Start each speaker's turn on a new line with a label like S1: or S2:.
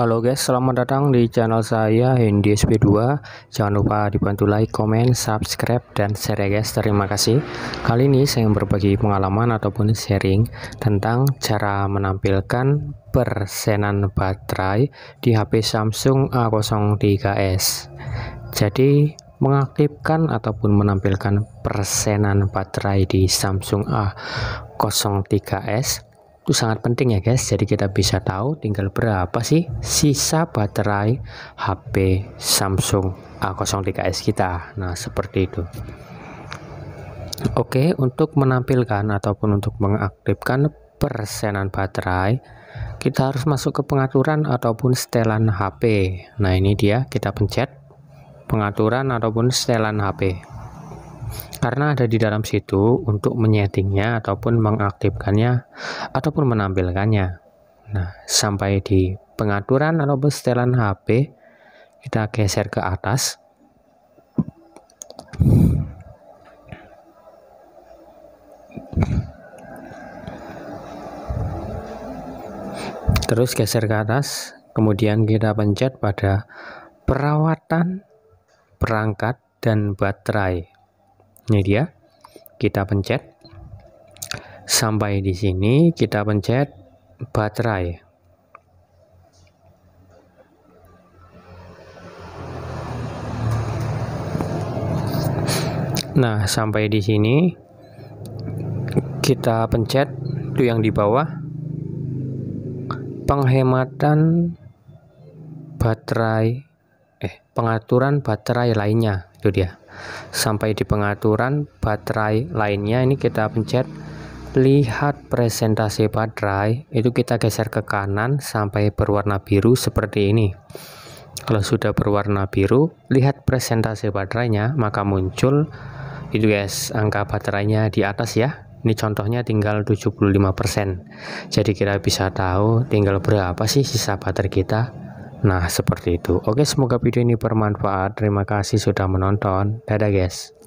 S1: Halo guys, selamat datang di channel saya Hendy SP2. Jangan lupa dibantu like, comment, subscribe dan share ya guys. Terima kasih. Kali ini saya ingin berbagi pengalaman ataupun sharing tentang cara menampilkan persenan baterai di HP Samsung A03s. Jadi mengaktifkan ataupun menampilkan persenan baterai di Samsung A03s itu sangat penting ya guys jadi kita bisa tahu tinggal berapa sih sisa baterai HP Samsung A03s kita nah seperti itu Oke untuk menampilkan ataupun untuk mengaktifkan persenan baterai kita harus masuk ke pengaturan ataupun setelan HP nah ini dia kita pencet pengaturan ataupun setelan HP karena ada di dalam situ untuk menyetingnya ataupun mengaktifkannya ataupun menampilkannya. Nah, sampai di pengaturan atau setelan HP, kita geser ke atas. Terus geser ke atas, kemudian kita pencet pada perawatan perangkat dan baterai. Ini dia. Kita pencet sampai di sini, kita pencet baterai. Nah, sampai di sini kita pencet itu yang di bawah penghematan baterai eh pengaturan baterai lainnya itu dia sampai di pengaturan baterai lainnya ini kita pencet lihat presentasi baterai itu kita geser ke kanan sampai berwarna biru seperti ini kalau sudah berwarna biru lihat presentasi baterainya maka muncul itu guys angka baterainya di atas ya ini contohnya tinggal 75% jadi kita bisa tahu tinggal berapa sih sisa baterai kita Nah, seperti itu. Oke, semoga video ini bermanfaat. Terima kasih sudah menonton. Dadah, guys.